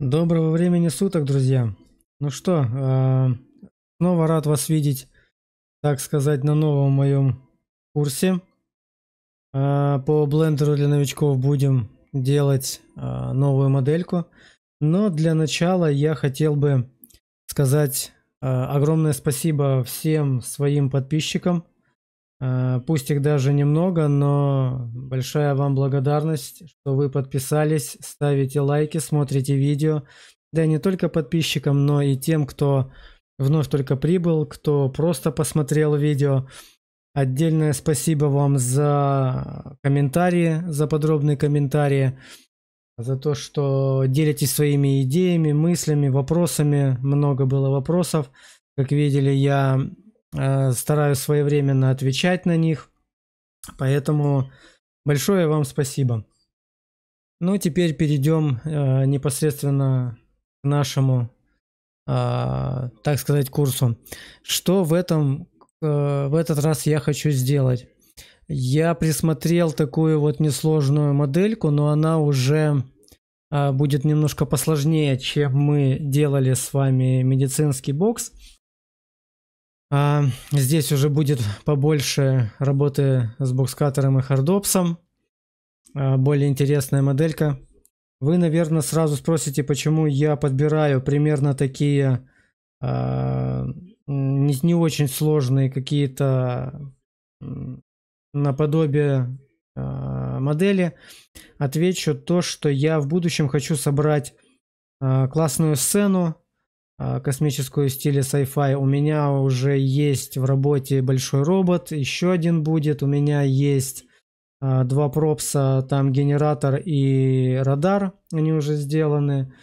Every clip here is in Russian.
Доброго времени суток, друзья. Ну что, э, снова рад вас видеть, так сказать, на новом моем курсе. Э, по блендеру для новичков будем делать э, новую модельку. Но для начала я хотел бы сказать огромное спасибо всем своим подписчикам, Э, пусть их даже немного, но большая вам благодарность, что вы подписались, ставите лайки, смотрите видео. Да и не только подписчикам, но и тем, кто вновь только прибыл, кто просто посмотрел видео. Отдельное спасибо вам за комментарии, за подробные комментарии, за то, что делитесь своими идеями, мыслями, вопросами. Много было вопросов. Как видели, я Э, стараюсь своевременно отвечать на них. Поэтому большое вам спасибо. Ну, теперь перейдем э, непосредственно к нашему, э, так сказать, курсу. Что в этом, э, в этот раз я хочу сделать? Я присмотрел такую вот несложную модельку, но она уже э, будет немножко посложнее, чем мы делали с вами медицинский бокс. А, здесь уже будет побольше работы с бокскатером и хардопсом. А, более интересная моделька. Вы, наверное, сразу спросите, почему я подбираю примерно такие а, не, не очень сложные какие-то наподобие а, модели. Отвечу то, что я в будущем хочу собрать а, классную сцену, а, космическую стиле sci-fi. У меня уже есть в работе большой робот, еще один будет. У меня есть а, два пропса, там генератор и радар, они уже сделаны.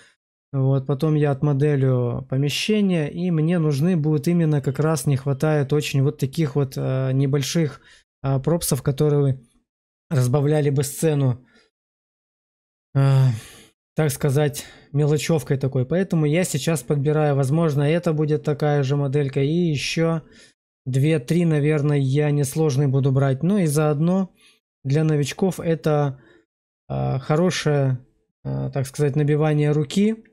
Вот, потом я отмоделю помещение, и мне нужны будут именно как раз не хватает очень вот таких вот э, небольших э, пропсов, которые разбавляли бы сцену так сказать, мелочевкой такой. Поэтому я сейчас подбираю, возможно, это будет такая же моделька. И еще 2-3, наверное, я несложный буду брать. Ну и заодно для новичков это э, хорошее, э, так сказать, набивание руки.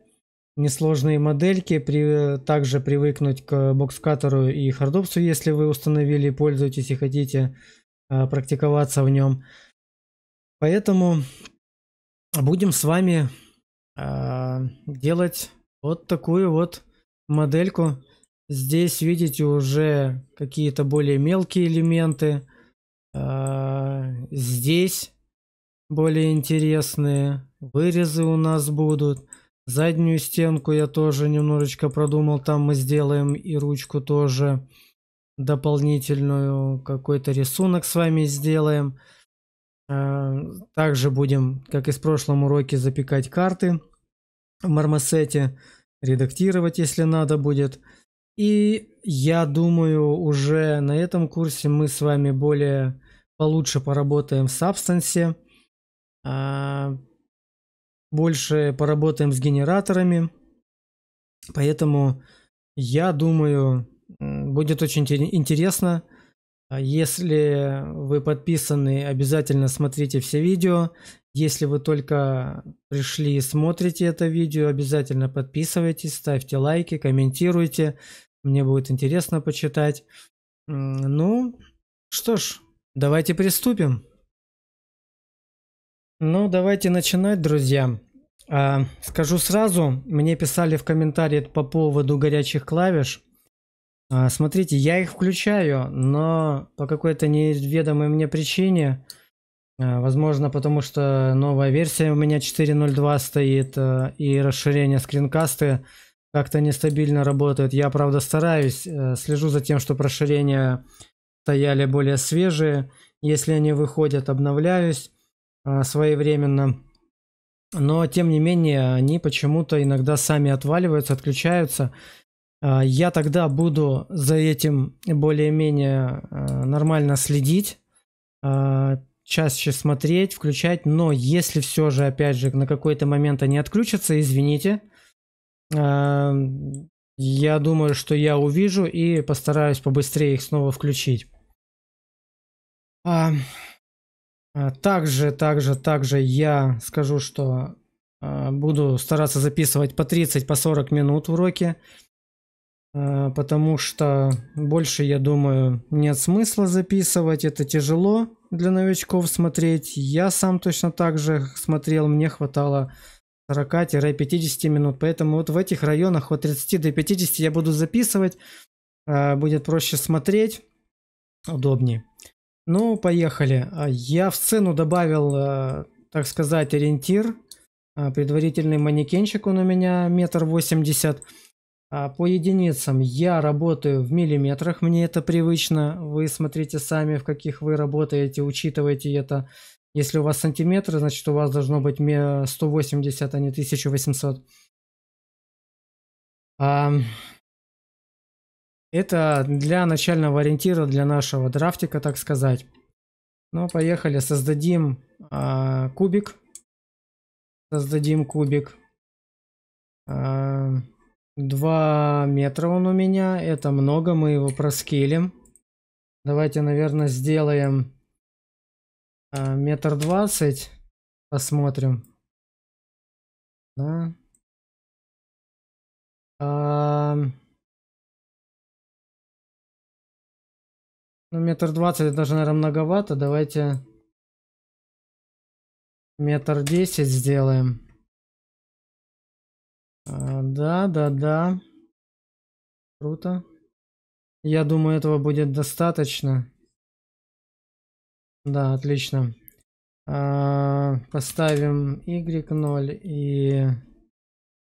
Несложные модельки. При, также привыкнуть к бокскатеру и хардопсу, если вы установили, пользуетесь и хотите э, практиковаться в нем. Поэтому будем с вами а, делать вот такую вот модельку. Здесь видите уже какие-то более мелкие элементы. А, здесь более интересные вырезы у нас будут. Заднюю стенку я тоже немножечко продумал. Там мы сделаем и ручку тоже дополнительную. Какой-то рисунок с вами сделаем. Э, также будем, как и с прошлом уроке, запекать карты в мармосете, редактировать, если надо будет. И я думаю, уже на этом курсе мы с вами более получше поработаем в Substance, э, больше поработаем с генераторами. Поэтому я думаю, будет очень интересно а если вы подписаны, обязательно смотрите все видео. Если вы только пришли и смотрите это видео, обязательно подписывайтесь, ставьте лайки, комментируйте. Мне будет интересно почитать. Ну, что ж, давайте приступим. Ну, давайте начинать, друзья. А, скажу сразу, мне писали в комментарии по поводу горячих клавиш. А, смотрите, я их включаю, но по какой-то неведомой мне причине, а, возможно, потому что новая версия у меня 4.0.2 стоит, а, и расширение скринкасты как-то нестабильно работают. Я, правда, стараюсь, э, слежу за тем, чтобы расширения стояли более свежие. Если они выходят, обновляюсь своевременно. Но, тем не менее, они почему-то иногда сами отваливаются, отключаются. А, я тогда буду за этим более-менее а, нормально следить, а, чаще смотреть, включать. Но если все же, опять же, на какой-то момент они отключатся, извините, я думаю, что я увижу и постараюсь побыстрее их снова включить. Также, также, также я скажу, что буду стараться записывать по 30, по 40 минут уроки. А, потому что больше, я думаю, нет смысла записывать, это тяжело для новичков смотреть. Я сам точно так же смотрел, мне хватало 40-50 минут, поэтому вот в этих районах от 30 до 50 я буду записывать, а, будет проще смотреть, удобнее. Ну, поехали. А, я в сцену добавил, так сказать, ориентир. Предварительный манекенчик он у меня метр восемьдесят. А, по единицам я работаю в миллиметрах, мне это привычно. Вы смотрите сами, в каких вы работаете, учитывайте это. Если у вас сантиметры, значит у вас должно быть 180, а не 1800. А, это для начального ориентира, для нашего драфтика, так сказать. Ну, поехали, создадим а, кубик. Создадим кубик. 2 метра он у меня. Это много, мы его проскилим. Давайте, наверное, сделаем а, метр двадцать. Посмотрим. Да. А, ну, метр двадцать это даже, наверное, многовато. Давайте метр десять сделаем. А, да, да, да. Круто. Я думаю, этого будет достаточно. Да, отлично. А, поставим Y0 и...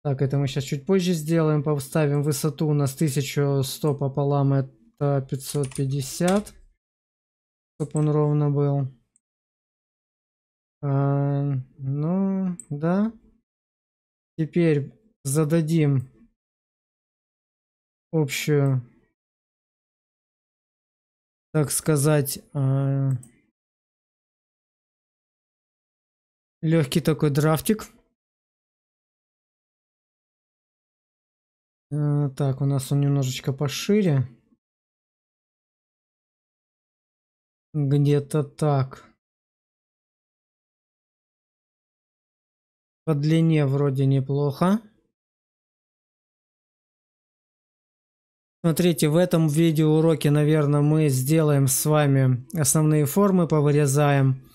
Так, это мы сейчас чуть позже сделаем. Поставим высоту у нас 1100 пополам, это 550. Чтоб он ровно был. А, ну, да. Теперь зададим общую, так сказать, э, легкий такой драфтик. Э, так, у нас он немножечко пошире. Где-то так. По длине вроде неплохо. Смотрите, в этом видеоуроке, наверное, мы сделаем с вами основные формы, повырезаем.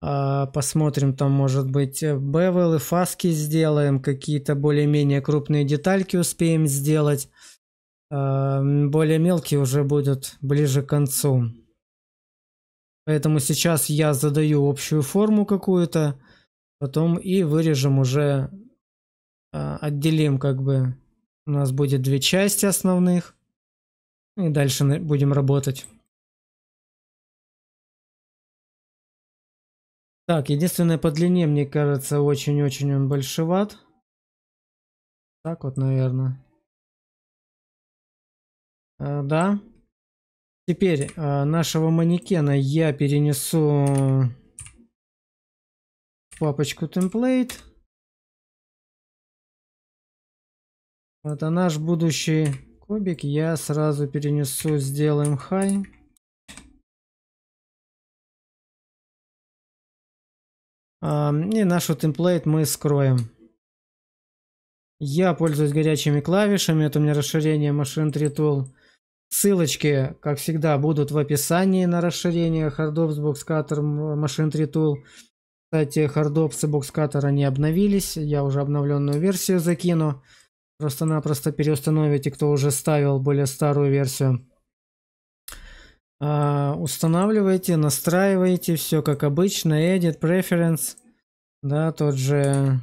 А, посмотрим, там, может быть, бевелы, фаски сделаем, какие-то более-менее крупные детальки успеем сделать. А, более мелкие уже будут ближе к концу. Поэтому сейчас я задаю общую форму какую-то, потом и вырежем уже, а, отделим как бы у нас будет две части основных. И дальше будем работать. Так, единственное по длине, мне кажется, очень-очень он большеват. Так вот, наверное. А, да. Теперь а, нашего манекена я перенесу в папочку темплейт. Это а наш будущий кубик. Я сразу перенесу, сделаем хай. А, и нашу темплейт мы скроем. Я пользуюсь горячими клавишами. Это у меня расширение Machine 3 Tool. Ссылочки, как всегда, будут в описании на расширение Hardops Boxcutter Machine 3 Tool. Кстати, Hardops и Boxcutter они обновились. Я уже обновленную версию закину. Просто-напросто переустановите, кто уже ставил более старую версию. А, устанавливаете, настраиваете, все как обычно. Edit, Preference, да, тот же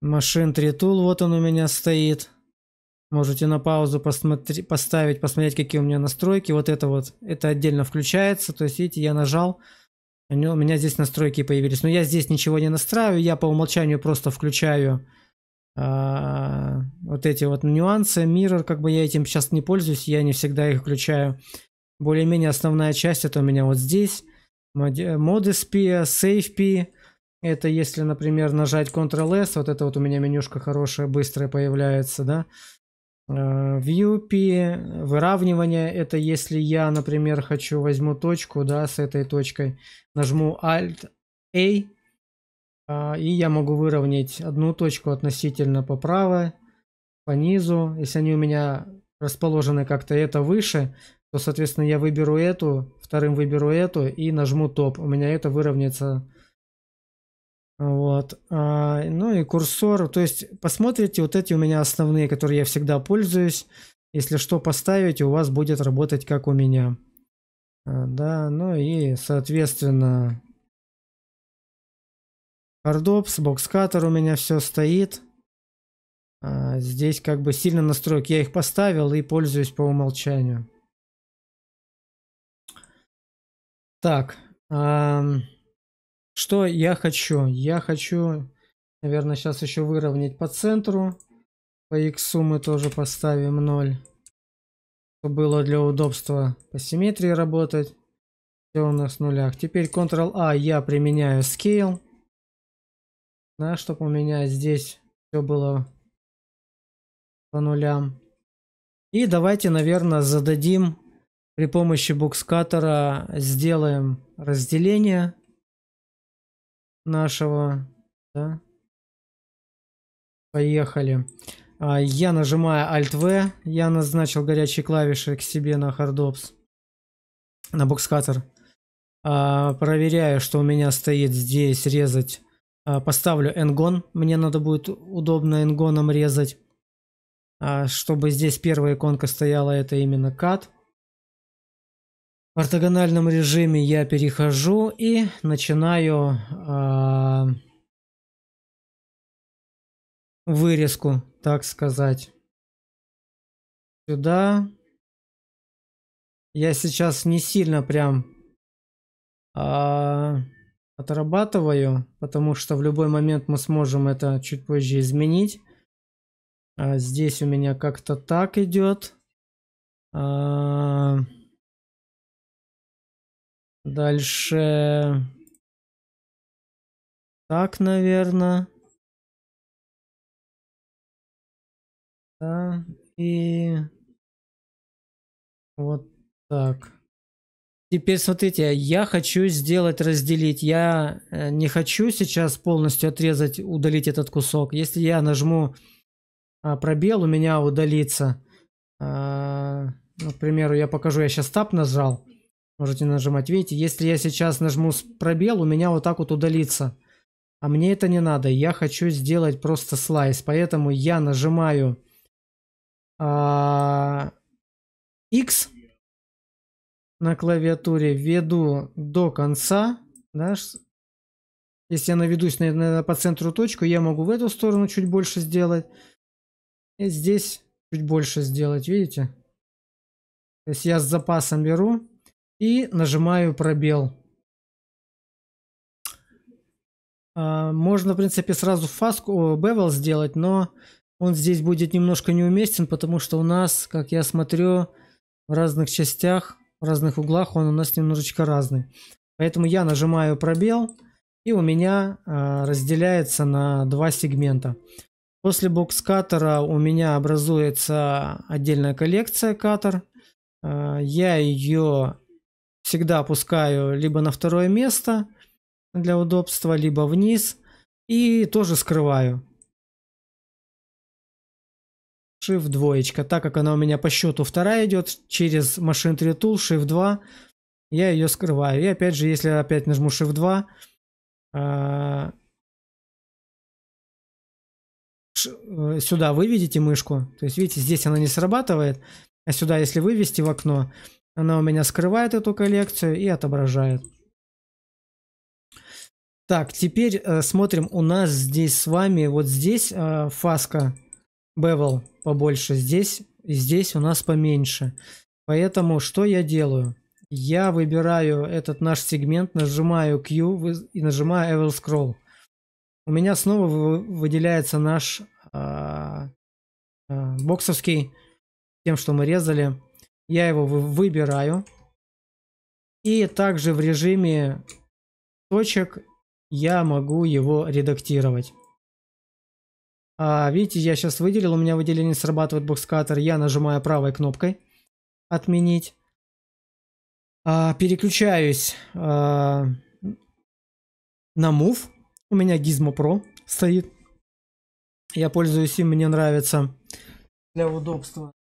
машин 3 Tool, вот он у меня стоит. Можете на паузу посмотри, поставить, посмотреть, какие у меня настройки. Вот это вот, это отдельно включается. То есть, видите, я нажал, у меня здесь настройки появились. Но я здесь ничего не настраиваю, я по умолчанию просто включаю а, вот эти вот нюансы. Mirror, как бы я этим сейчас не пользуюсь, я не всегда их включаю. Более-менее основная часть это у меня вот здесь. Modesp, SafeP. Это если, например, нажать Ctrl-S, вот это вот у меня менюшка хорошая, быстрая появляется, да. А, VUP, выравнивание, это если я, например, хочу, возьму точку, да, с этой точкой, нажму Alt-A, а, и я могу выровнять одну точку относительно по правой, по низу. Если они у меня расположены как-то это выше, то, соответственно, я выберу эту, вторым выберу эту и нажму топ. У меня это выровняется. Вот. А, ну и курсор. То есть посмотрите, вот эти у меня основные, которые я всегда пользуюсь. Если что поставить у вас будет работать как у меня. А, да, ну и, соответственно, Ардопс, бокскатер у меня все стоит. А, здесь как бы сильно настроек. Я их поставил и пользуюсь по умолчанию. Так. А, что я хочу? Я хочу, наверное, сейчас еще выровнять по центру. По X мы тоже поставим 0. Что было для удобства по симметрии работать. Все у нас в нулях. Теперь Ctrl-A а я применяю Scale да, чтобы у меня здесь все было по нулям. И давайте, наверное, зададим при помощи букскатера, сделаем разделение нашего, да. Поехали. А, я нажимаю Alt-V, я назначил горячие клавиши к себе на HardOps, на букскатер. А, проверяю, что у меня стоит здесь резать а, поставлю энгон. Мне надо будет удобно энгоном резать. А, чтобы здесь первая иконка стояла, это именно кат. В ортогональном режиме я перехожу и начинаю а, вырезку, так сказать. Сюда. Я сейчас не сильно прям отрабатываю, потому что в любой момент мы сможем это чуть позже изменить. А здесь у меня как-то так идет. А... Дальше... Так, наверное. Да, и... Вот так. Теперь смотрите, я хочу сделать разделить. Я э, не хочу сейчас полностью отрезать, удалить этот кусок. Если я нажму а, пробел, у меня удалится. А, ну, к примеру, я покажу, я сейчас тап нажал. Можете нажимать. Видите, если я сейчас нажму пробел, у меня вот так вот удалится. А мне это не надо. Я хочу сделать просто слайс. Поэтому я нажимаю X а, на клавиатуре веду до конца, да, если я наведусь на, на, по центру точку, я могу в эту сторону чуть больше сделать. И здесь чуть больше сделать, видите? То есть я с запасом беру и нажимаю пробел. А, можно, в принципе, сразу фаску, бевел сделать, но он здесь будет немножко неуместен, потому что у нас, как я смотрю, в разных частях разных углах он у нас немножечко разный. Поэтому я нажимаю пробел, и у меня э, разделяется на два сегмента. После бокс-каттера у меня образуется отдельная коллекция катер. Э, я ее всегда опускаю либо на второе место для удобства, либо вниз и тоже скрываю. Shift двоечка. Так как она у меня по счету вторая идет, через машин 3 Tool Shift 2 я ее скрываю. И опять же, если опять нажму Shift 2, а, э, сюда вы видите мышку, то есть видите, здесь она не срабатывает, а сюда, если вывести в окно, она у меня скрывает эту коллекцию и отображает. Так, теперь э, смотрим, у нас здесь с вами, вот здесь э, фаска Бевел побольше здесь, и здесь у нас поменьше. Поэтому что я делаю? Я выбираю этот наш сегмент, нажимаю Q и нажимаю Evil Scroll. У меня снова выделяется наш а, а, боксовский, тем, что мы резали. Я его выбираю. И также в режиме точек я могу его редактировать. А, видите, я сейчас выделил, у меня выделение срабатывает бокскатер. Я нажимаю правой кнопкой «Отменить». А, переключаюсь а, на Move. У меня Gizmo Pro стоит. Я пользуюсь им, мне нравится. Для удобства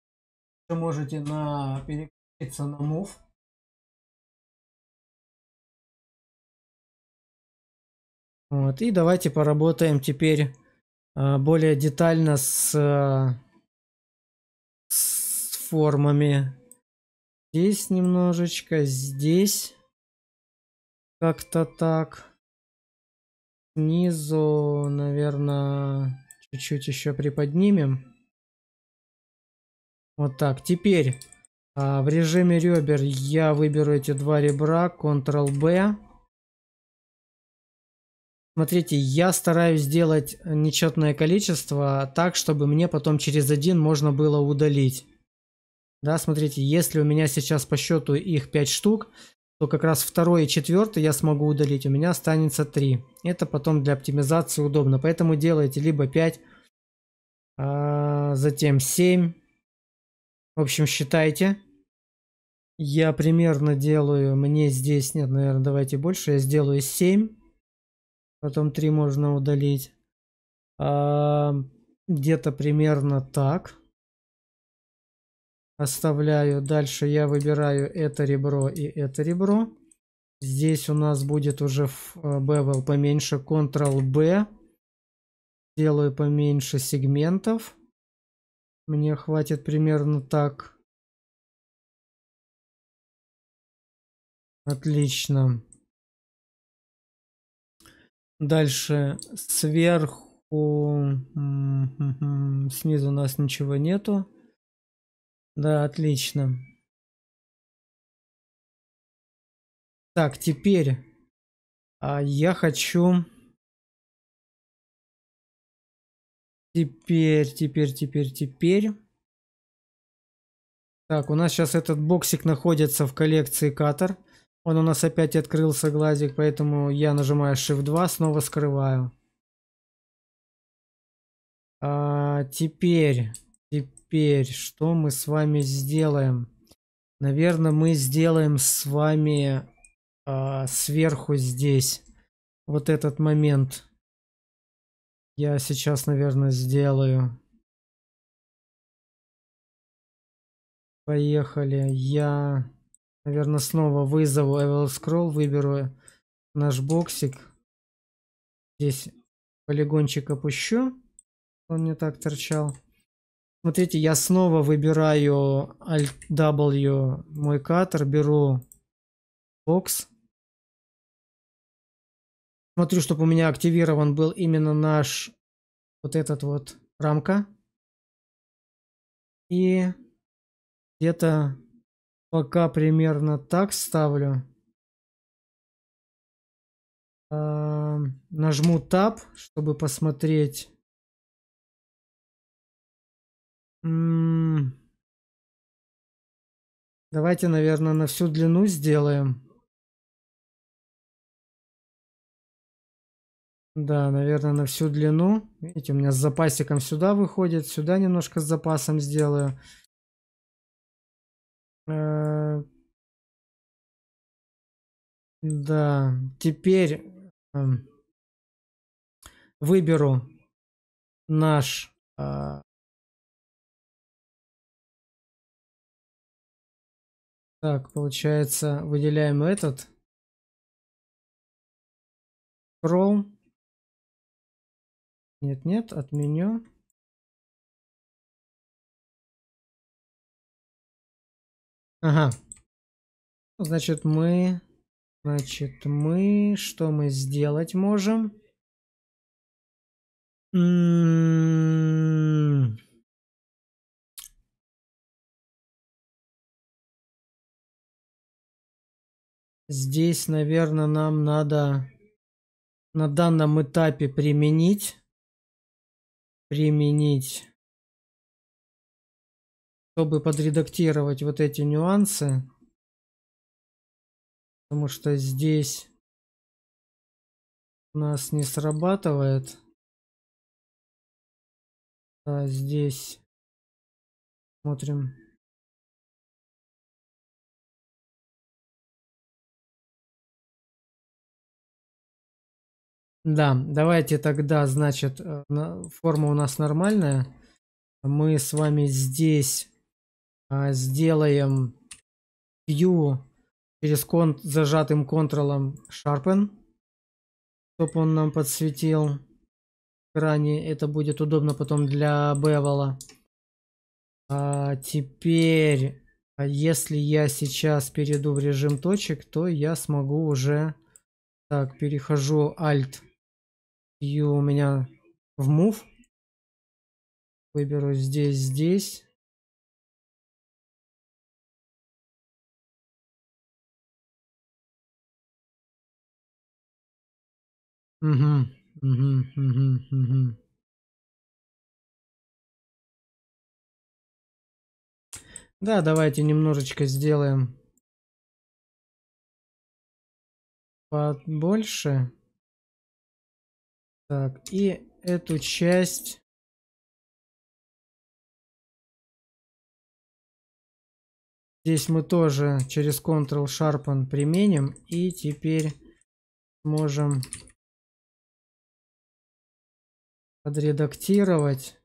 вы можете на переключиться на Move. Вот, и давайте поработаем теперь а, более детально с, с формами. Здесь немножечко, здесь как-то так. Снизу, наверное, чуть-чуть еще приподнимем. Вот так. Теперь а, в режиме ребер я выберу эти два ребра, Ctrl-B. Смотрите, я стараюсь сделать нечетное количество так, чтобы мне потом через один можно было удалить. Да, смотрите, если у меня сейчас по счету их 5 штук, то как раз второй и четвертый я смогу удалить. У меня останется 3. Это потом для оптимизации удобно. Поэтому делайте либо 5, а затем 7. В общем, считайте. Я примерно делаю, мне здесь, нет, наверное, давайте больше, я сделаю 7. Потом три можно удалить. А, Где-то примерно так. Оставляю. Дальше я выбираю это ребро и это ребро. Здесь у нас будет уже bevel э, поменьше. Ctrl-B. Делаю поменьше сегментов. Мне хватит примерно так. Отлично. Дальше сверху, снизу у нас ничего нету. Да, отлично. Так, теперь а, я хочу... Теперь, теперь, теперь, теперь. Так, у нас сейчас этот боксик находится в коллекции Катар. Он у нас опять открылся глазик, поэтому я нажимаю Shift 2, снова скрываю. А, теперь, теперь, что мы с вами сделаем? Наверное, мы сделаем с вами а, сверху здесь вот этот момент. Я сейчас, наверное, сделаю. Поехали. Я Наверное, снова вызову Evil Scroll, выберу наш боксик. Здесь полигончик опущу. Он не так торчал. Смотрите, я снова выбираю Alt-W мой катер, беру бокс. Смотрю, чтобы у меня активирован был именно наш вот этот вот рамка. И где-то Пока примерно так ставлю. А, нажму Tab, чтобы посмотреть. Давайте, наверное, на всю длину сделаем. Да, наверное, на всю длину. Видите, у меня с запасиком сюда выходит. Сюда немножко с запасом сделаю. Э, да, теперь эм, выберу наш а, Так, получается, выделяем этот. Scroll. Нет, нет, отменю. Ага. Значит, мы... Значит, мы... Что мы сделать можем? М-м-м. Здесь, наверное, нам надо на данном этапе применить. Применить чтобы подредактировать вот эти нюансы. Потому что здесь у нас не срабатывает. А здесь смотрим. Да, давайте тогда, значит, э, форма у нас нормальная. Мы с вами здесь а, сделаем Q через кон зажатым контролом Sharpen, чтобы он нам подсветил экране. Это будет удобно потом для Бевела. А теперь, а если я сейчас перейду в режим точек, то я смогу уже... Так, перехожу Alt Q у меня в Move. Выберу здесь, здесь. Угу, угу, угу, угу. Да, давайте немножечко сделаем побольше. Так, и эту часть... Здесь мы тоже через Ctrl Sharpen применим. И теперь можем Подредактировать.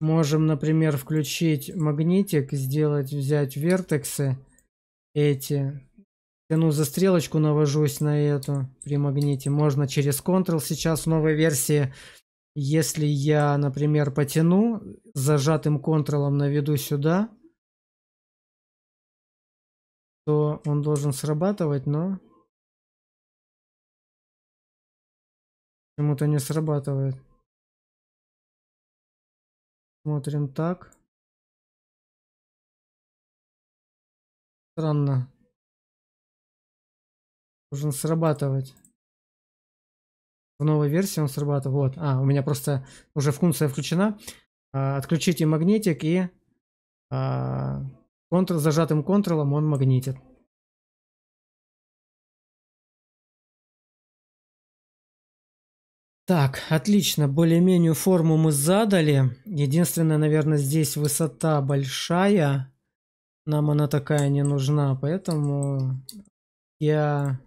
Можем, например, включить магнитик, сделать, взять вертексы эти. Тяну за стрелочку, навожусь на эту при магните. Можно через Ctrl сейчас в новой версии. Если я, например, потяну, зажатым Ctrl наведу сюда, то он должен срабатывать, но Почему-то не срабатывает. Смотрим так. Странно. Должен срабатывать. В новой версии он срабатывает. Вот. А, у меня просто уже функция включена. А, отключите магнитик и а, контр, зажатым контролом он магнитит. Так, отлично, более-менее форму мы задали. Единственное, наверное, здесь высота большая. Нам она такая не нужна, поэтому я...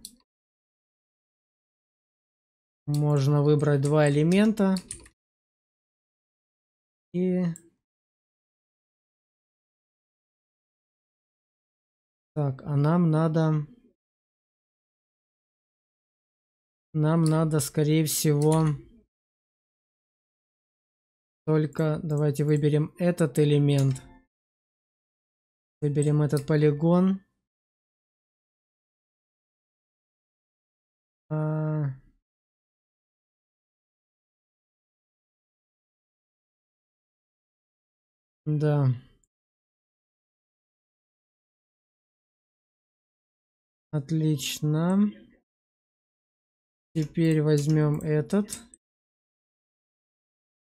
Можно выбрать два элемента. И... Так, а нам надо... Нам надо, скорее всего... Только давайте выберем этот элемент. Выберем этот полигон. А... Да. Отлично. Теперь возьмем этот.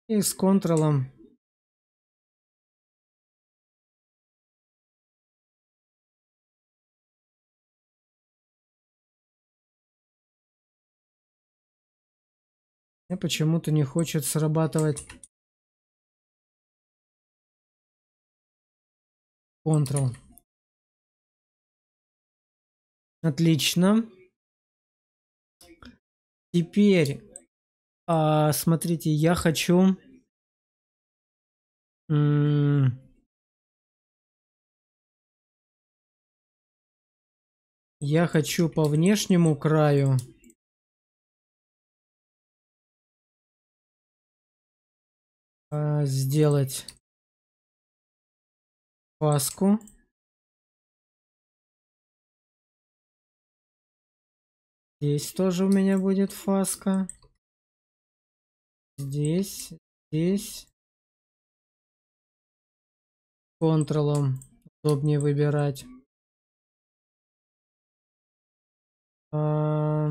И с контролом. Почему-то не хочет срабатывать. Ctrl. Отлично. Теперь, а, смотрите, я хочу... Я хочу по внешнему краю. А, сделать паску. Здесь тоже у меня будет фаска. Здесь, здесь. Контролом удобнее выбирать. А...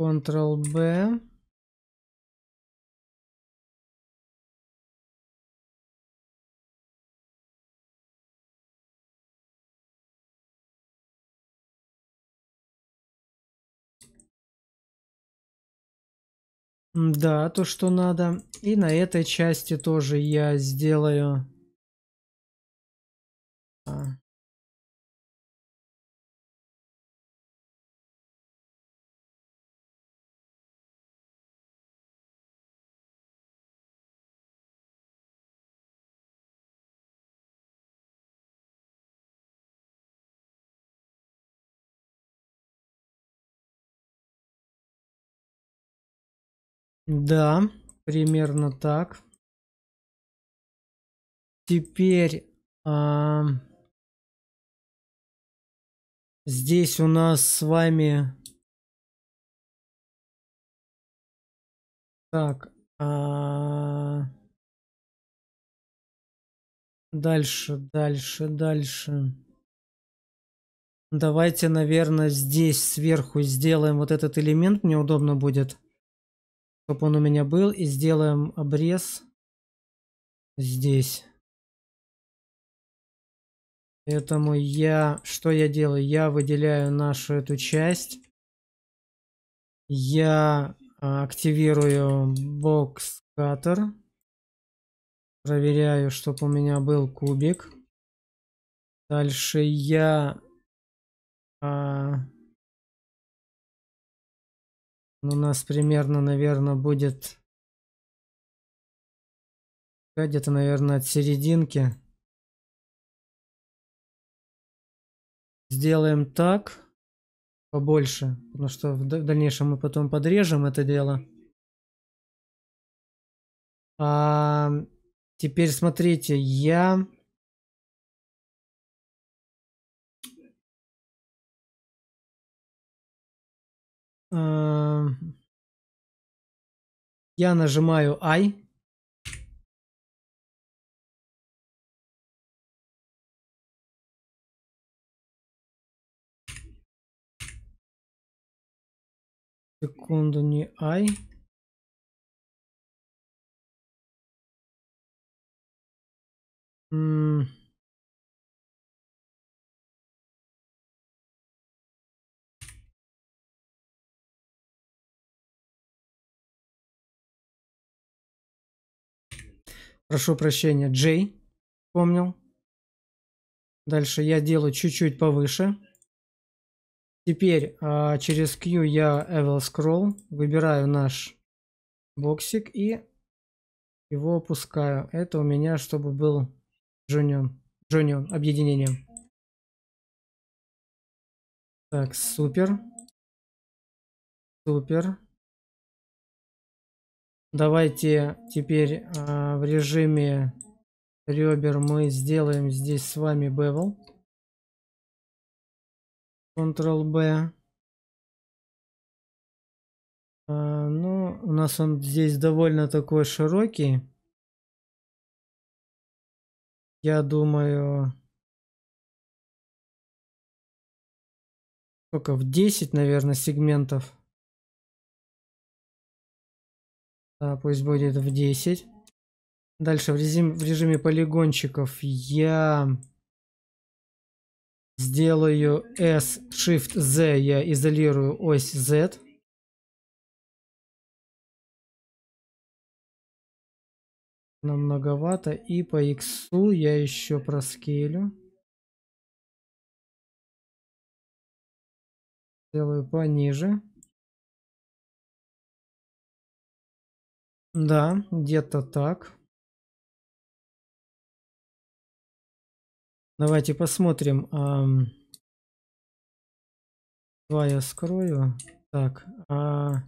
Ctrl B. Да, то, что надо. И на этой части тоже я сделаю... А, Да, примерно так. Теперь а, здесь у нас с вами... Так. А... Дальше, дальше, дальше. Давайте, наверное, здесь сверху сделаем вот этот элемент, мне удобно будет чтобы он у меня был. И сделаем обрез здесь. Поэтому я, что я делаю? Я выделяю нашу эту часть. Я а, активирую бокс катер. Проверяю, чтобы у меня был кубик. Дальше я а, у нас примерно, наверное, будет где-то, наверное, от серединки. Сделаем так побольше, потому что в дальнейшем мы потом подрежем это дело. А теперь смотрите, я Эм, я нажимаю I. Секунду, не I. М Прошу прощения, Джей, Помнил. Дальше я делаю чуть-чуть повыше. Теперь а, через Q я Evil Scroll. Выбираю наш боксик и его опускаю. Это у меня, чтобы был Джунион. Джунион, объединение. Так, супер. Супер. Давайте теперь э, в режиме ребер мы сделаем здесь с вами bevel. Ctrl-B. Э, ну, у нас он здесь довольно такой широкий. Я думаю... только В 10, наверное, сегментов. Да, пусть будет в 10. Дальше в, режим, в режиме полигончиков я сделаю S, Shift, Z, я изолирую ось Z. Нам многовато. И по X я еще проскейлю. Делаю пониже. Да, где-то так. Давайте посмотрим. Эм... Два я скрою. Так, а...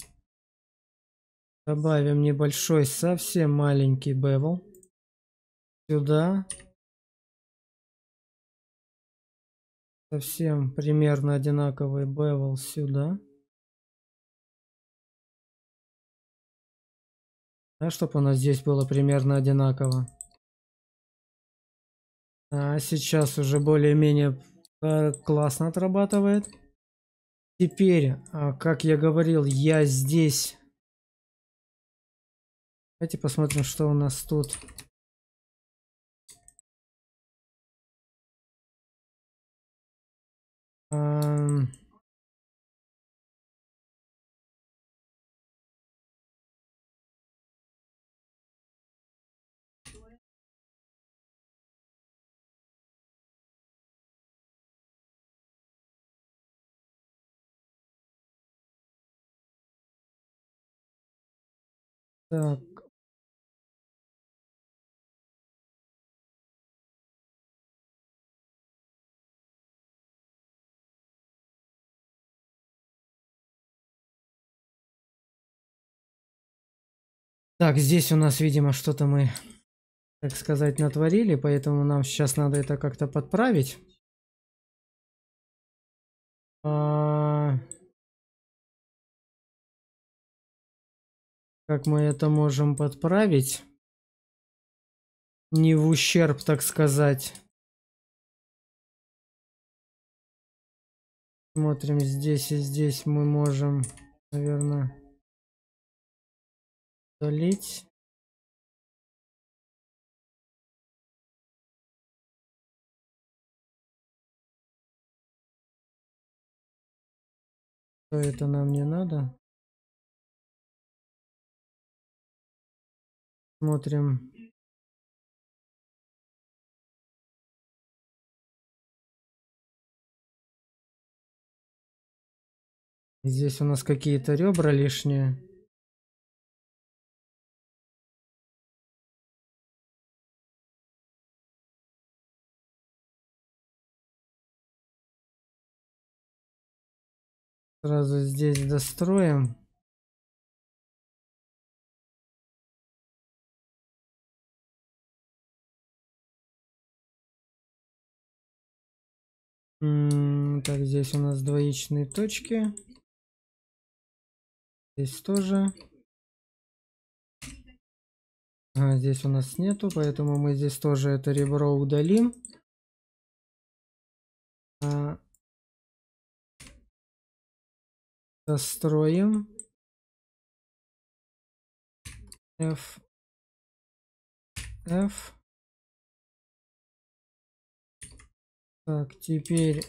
добавим небольшой, совсем маленький бевел. Сюда. Совсем примерно одинаковый бевел Сюда. Да, чтобы нас здесь было примерно одинаково. А сейчас уже более-менее э, классно отрабатывает. Теперь, а, как я говорил, я здесь... Давайте посмотрим, что у нас тут. Um... Так. Так, здесь у нас, видимо, что-то мы, так сказать, натворили, поэтому нам сейчас надо это как-то подправить. А Как мы это можем подправить? Не в ущерб, так сказать. Смотрим здесь и здесь мы можем, наверное, удалить. это нам не надо? смотрим Здесь у нас какие-то ребра лишние. Сразу здесь достроим. Так, здесь у нас двоичные точки. Здесь тоже. А, здесь у нас нету, поэтому мы здесь тоже это ребро удалим. А... Достроим. F. F. Так, теперь...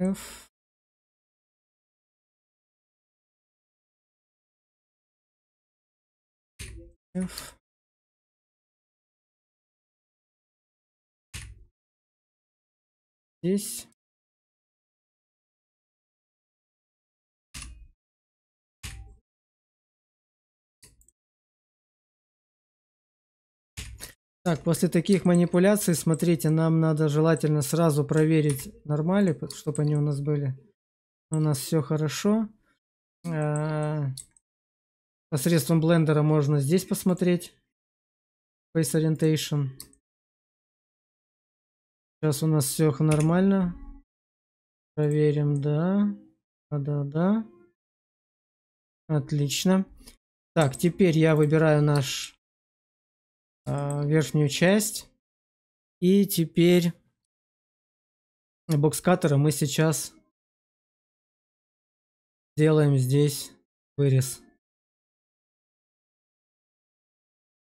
F. F. Здесь. Так, после таких манипуляций, смотрите, нам надо желательно сразу проверить нормали, чтобы они у нас были. У нас все хорошо. Э, посредством блендера можно здесь посмотреть. Face Orientation. Сейчас у нас все нормально. Проверим, да. Да, да, да. Отлично. Так, теперь я выбираю наш Э, верхнюю часть. И теперь бокс-каттера мы сейчас сделаем здесь вырез.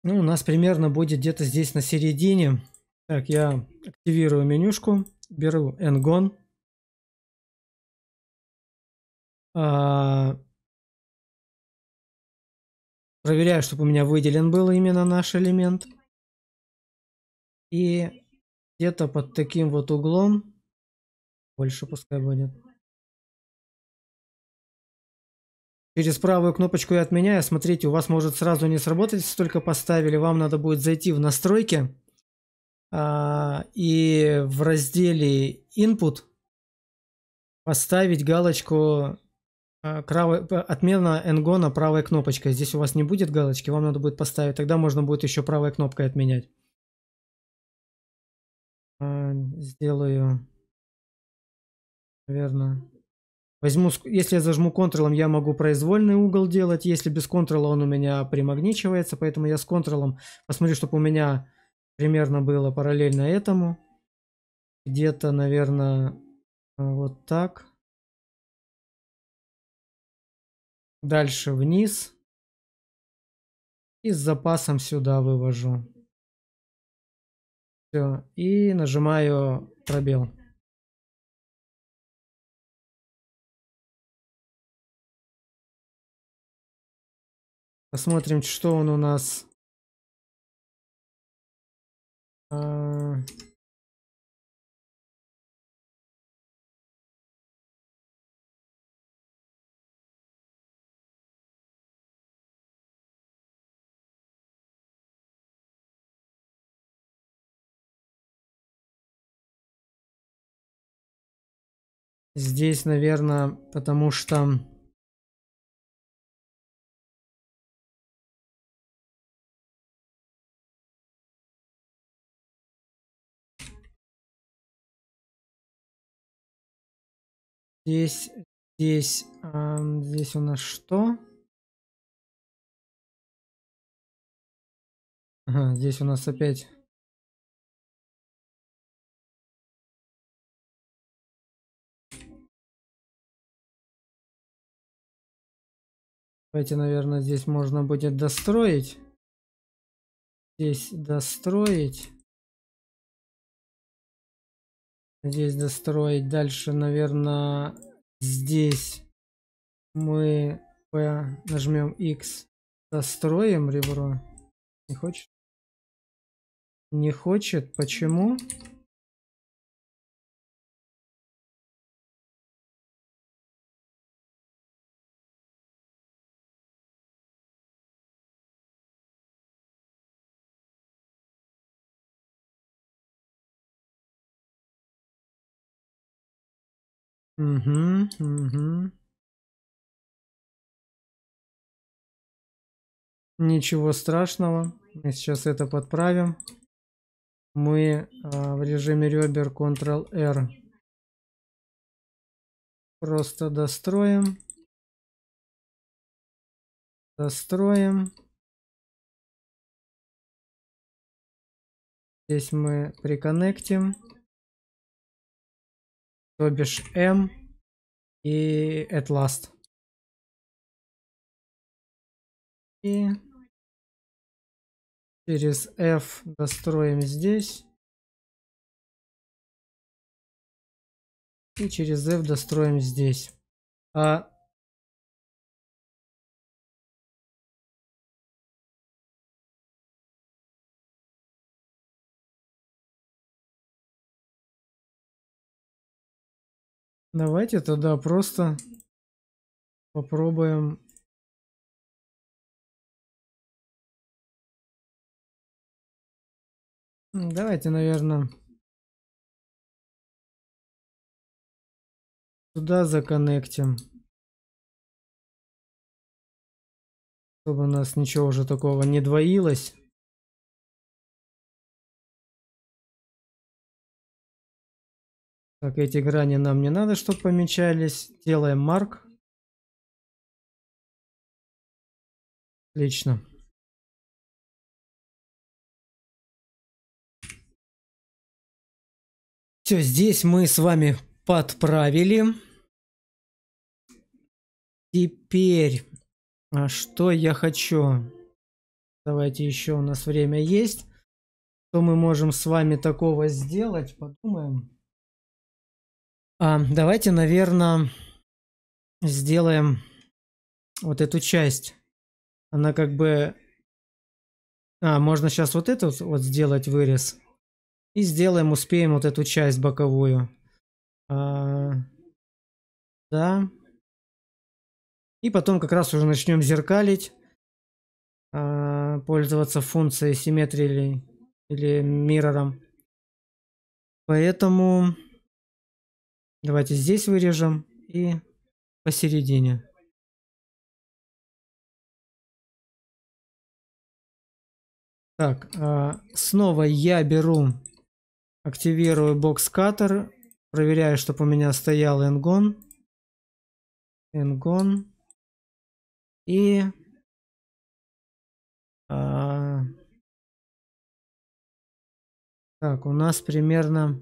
Ну, у нас примерно будет где-то здесь на середине. Так, я активирую менюшку, беру Ngon. Проверяю, чтобы у меня выделен был именно наш элемент. И где-то под таким вот углом, больше пускай будет, Через правую кнопочку «Я отменяю», смотрите, у вас может сразу не сработать, если только поставили, вам надо будет зайти в настройки а, и в разделе «Input» поставить галочку а, Правый, отмена энгона правой кнопочкой. Здесь у вас не будет галочки, вам надо будет поставить. Тогда можно будет еще правой кнопкой отменять. А, сделаю. Наверное. Возьму, если я зажму контролом, я могу произвольный угол делать. Если без контрола он у меня примагничивается, поэтому я с контролом посмотрю, чтобы у меня примерно было параллельно этому. Где-то, наверное, вот так. Дальше вниз. И с запасом сюда вывожу. Все. И нажимаю пробел. Посмотрим, что он у нас. А, Здесь, наверное, потому что... Здесь, здесь, а, здесь у нас что? Ага, здесь у нас опять Давайте, наверное, здесь можно будет достроить. Здесь достроить. Здесь достроить. Дальше, наверное, здесь мы нажмем X. Достроим ребро. Не хочет? Не хочет. Почему? Почему? Угу, угу. Ничего страшного. Мы сейчас это подправим. Мы а, в режиме ребер Ctrl-R просто достроим. Достроим. Здесь мы приконнектим. То бишь M и at last. И через F достроим здесь. И через F достроим здесь. А Давайте тогда просто попробуем Давайте, наверное, сюда законнектим. Чтобы у нас ничего уже такого не двоилось. Так, эти грани нам не надо, чтобы помечались. Делаем марк. Отлично. Все, здесь мы с вами подправили. Теперь, а что я хочу? Давайте еще у нас время есть. Что мы можем с вами такого сделать? Подумаем. А, давайте, наверное, сделаем вот эту часть. Она как бы... А, можно сейчас вот эту вот сделать вырез. И сделаем, успеем вот эту часть боковую. А, да. И потом как раз уже начнем зеркалить. А, пользоваться функцией симметрии или, или миррором. Поэтому... Давайте здесь вырежем и посередине. Так, а, снова я беру, активирую бокс каттер, проверяю, чтобы у меня стоял Ингон, Ингон, И... А, так, у нас примерно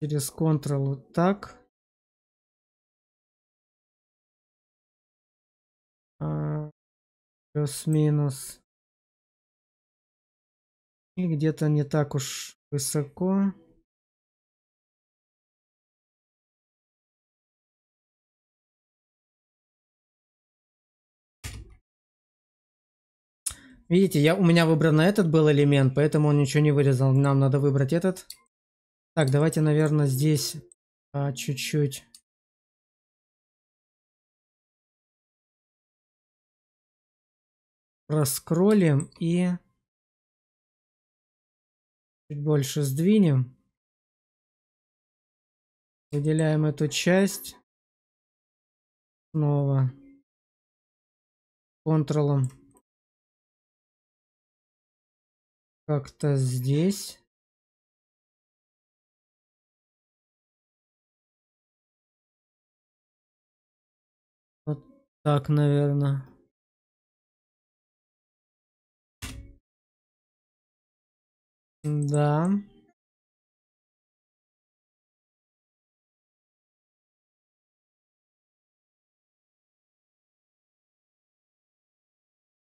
Через Ctrl вот так. А, плюс-минус. И где-то не так уж высоко. Видите, я, у меня выбран этот был элемент, поэтому он ничего не вырезал. Нам надо выбрать этот. Так, давайте, наверное, здесь а, чуть-чуть... Раскролим и чуть больше сдвинем. Выделяем эту часть. Снова. Контролом. Как-то здесь. Так, наверное. Да.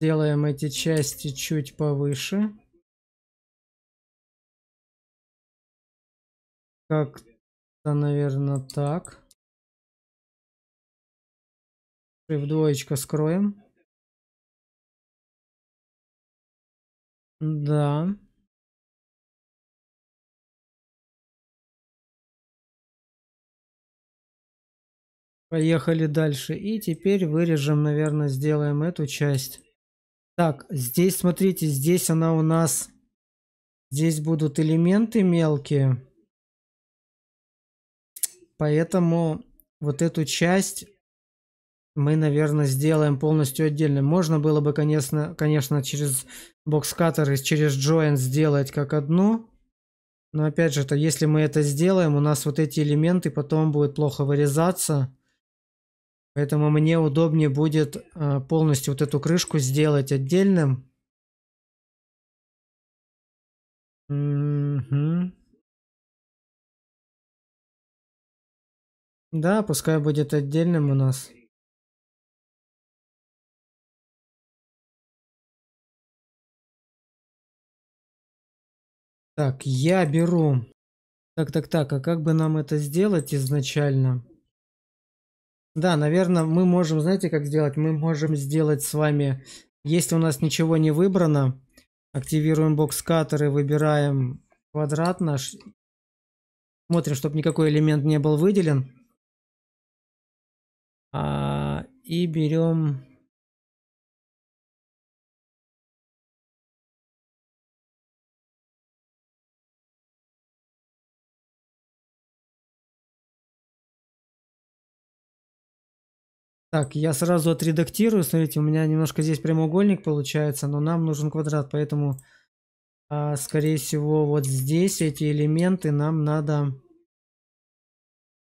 Делаем эти части чуть повыше. Как-то, наверное, так в двоечку скроем. Да. Поехали дальше. И теперь вырежем, наверное, сделаем эту часть. Так, здесь, смотрите, здесь она у нас... Здесь будут элементы мелкие. Поэтому вот эту часть мы, наверное, сделаем полностью отдельно. Можно было бы, конечно, конечно через бокскаттер и через join сделать как одну. Но опять же, то если мы это сделаем, у нас вот эти элементы потом будут плохо вырезаться. Поэтому мне удобнее будет э, полностью вот эту крышку сделать отдельным. Да, пускай будет отдельным у нас. Так, я беру... Так, так, так, а как бы нам это сделать изначально? Да, наверное, мы можем, знаете, как сделать? Мы можем сделать с вами, если у нас ничего не выбрано, активируем бокс-каттер и выбираем квадрат наш. Смотрим, чтобы никакой элемент не был выделен. А, и берем Так, я сразу отредактирую. Смотрите, у меня немножко здесь прямоугольник получается, но нам нужен квадрат, поэтому, а, скорее всего, вот здесь эти элементы нам надо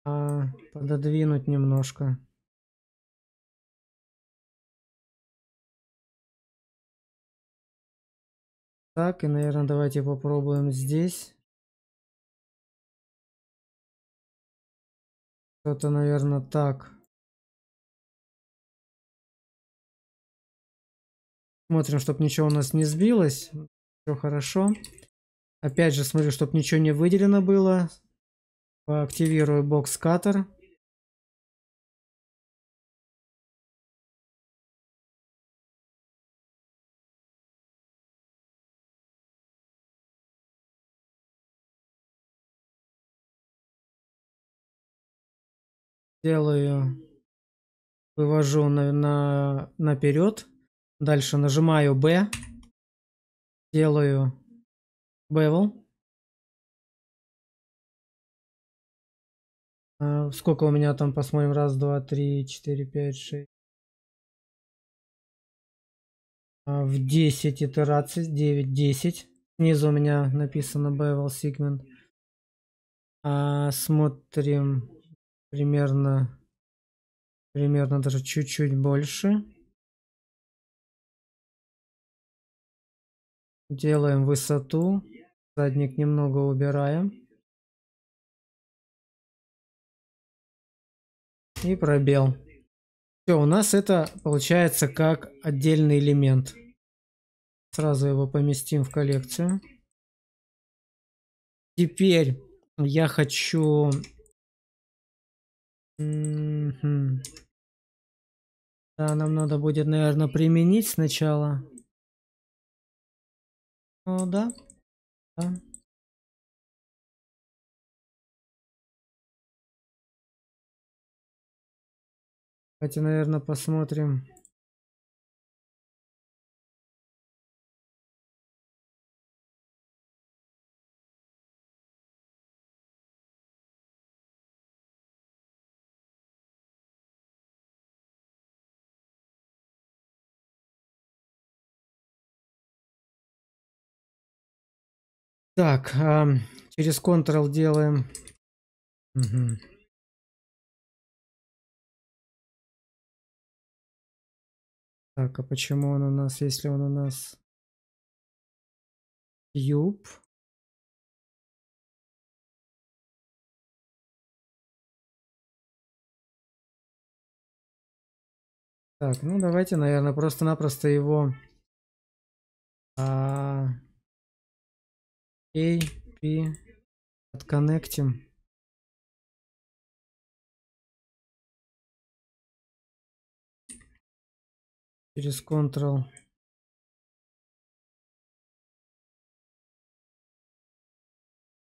а, пододвинуть немножко. Так, и, наверное, давайте попробуем здесь. Что-то, наверное, так. Смотрим, чтобы ничего у нас не сбилось. Все хорошо. Опять же смотрю, чтобы ничего не выделено было. Активирую бокс катер. Делаю, вывожу на, на наперед. Дальше нажимаю B. Делаю bevel. А, сколько у меня там, посмотрим, раз, два, три, четыре, пять, шесть. А, в 10 итераций, 9, 10. Снизу у меня написано bevel segment. А, смотрим примерно, примерно даже чуть-чуть больше. Делаем высоту. Задник немного убираем. И пробел. Все, у нас это получается как отдельный элемент. Сразу его поместим в коллекцию. Теперь я хочу... Да, нам надо будет, наверное, применить сначала. О, э, да. да. Давайте, наверное, посмотрим. Так, э, через Ctrl делаем. Угу. Так, а почему он у нас, если он у нас юб? Так, ну давайте, наверное, просто-напросто его... А... -а, -а AP отконнектим. Через Ctrl.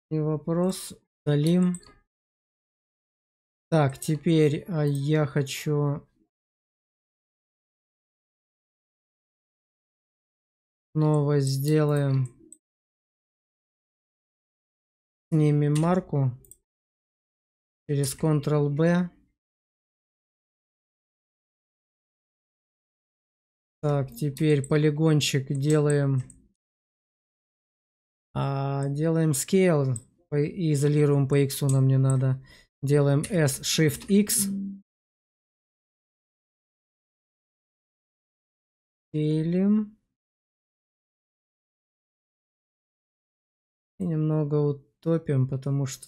И вопрос далим. Так, теперь а я хочу снова сделаем Снимем марку. Через Ctrl-B. Так, теперь полигончик делаем. А, делаем scale. По, изолируем по X нам не надо. Делаем S Shift X. Делим. И немного вот топим, потому что...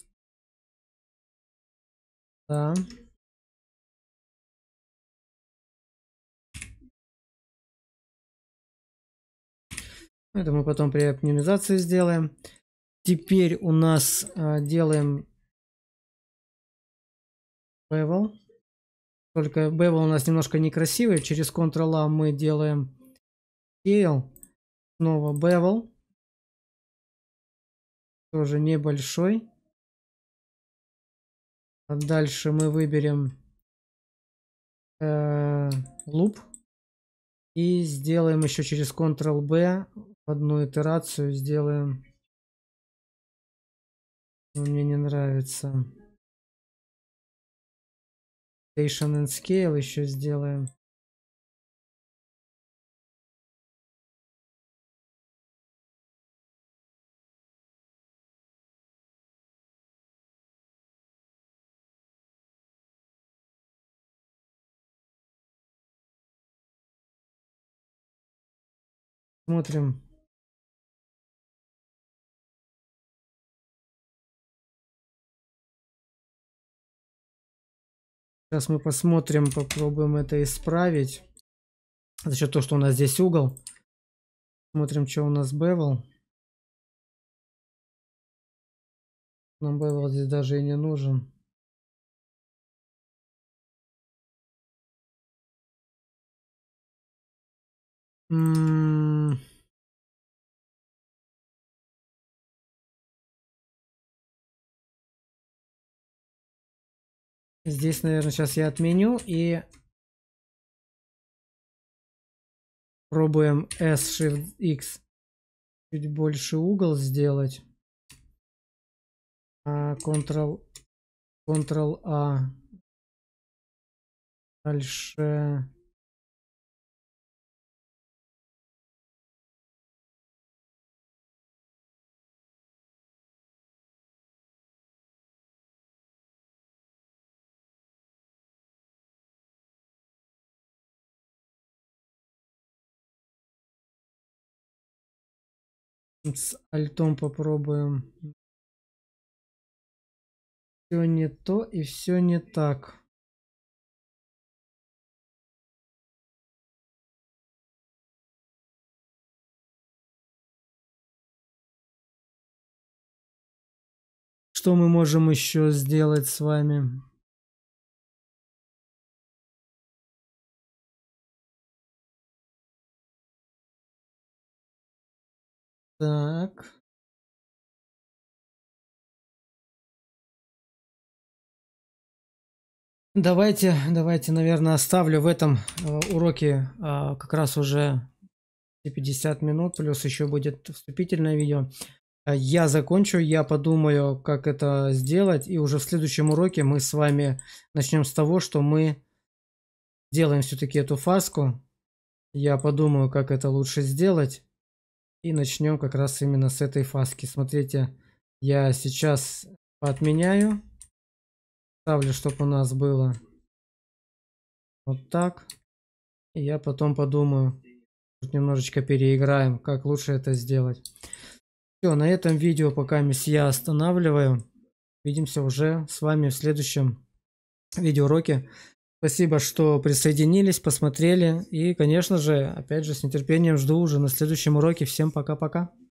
Да. Ну, это мы потом при оптимизации сделаем. Теперь у нас э, делаем bevel. Только bevel у нас немножко некрасивый. Через Ctrl-A мы делаем scale. Снова bevel тоже небольшой. А дальше мы выберем э, луп и сделаем еще через Ctrl-B одну итерацию сделаем. Но мне не нравится. Station and Scale еще сделаем. Смотрим. Сейчас мы посмотрим, попробуем это исправить. За счет того, что у нас здесь угол. Смотрим, что у нас бевел. Нам бевел здесь даже и не нужен. Здесь, наверное, сейчас я отменю и пробуем S Shift X чуть больше угол сделать. А, Ctrl Ctrl A. Дальше С альтом попробуем. Все не то и все не так. Что мы можем еще сделать с вами? так Давайте, давайте, наверное, оставлю в этом э, уроке а, как раз уже 50 минут, плюс еще будет вступительное видео. А я закончу, я подумаю, как это сделать, и уже в следующем уроке мы с вами начнем с того, что мы делаем все-таки эту фаску. Я подумаю, как это лучше сделать. И начнем как раз именно с этой фаски. Смотрите, я сейчас отменяю. Ставлю, чтобы у нас было вот так. И я потом подумаю, немножечко переиграем, как лучше это сделать. Все, на этом видео пока я останавливаю. Увидимся уже с вами в следующем видеоуроке. Спасибо, что присоединились, посмотрели. И, конечно же, опять же, с нетерпением жду уже на следующем уроке. Всем пока-пока.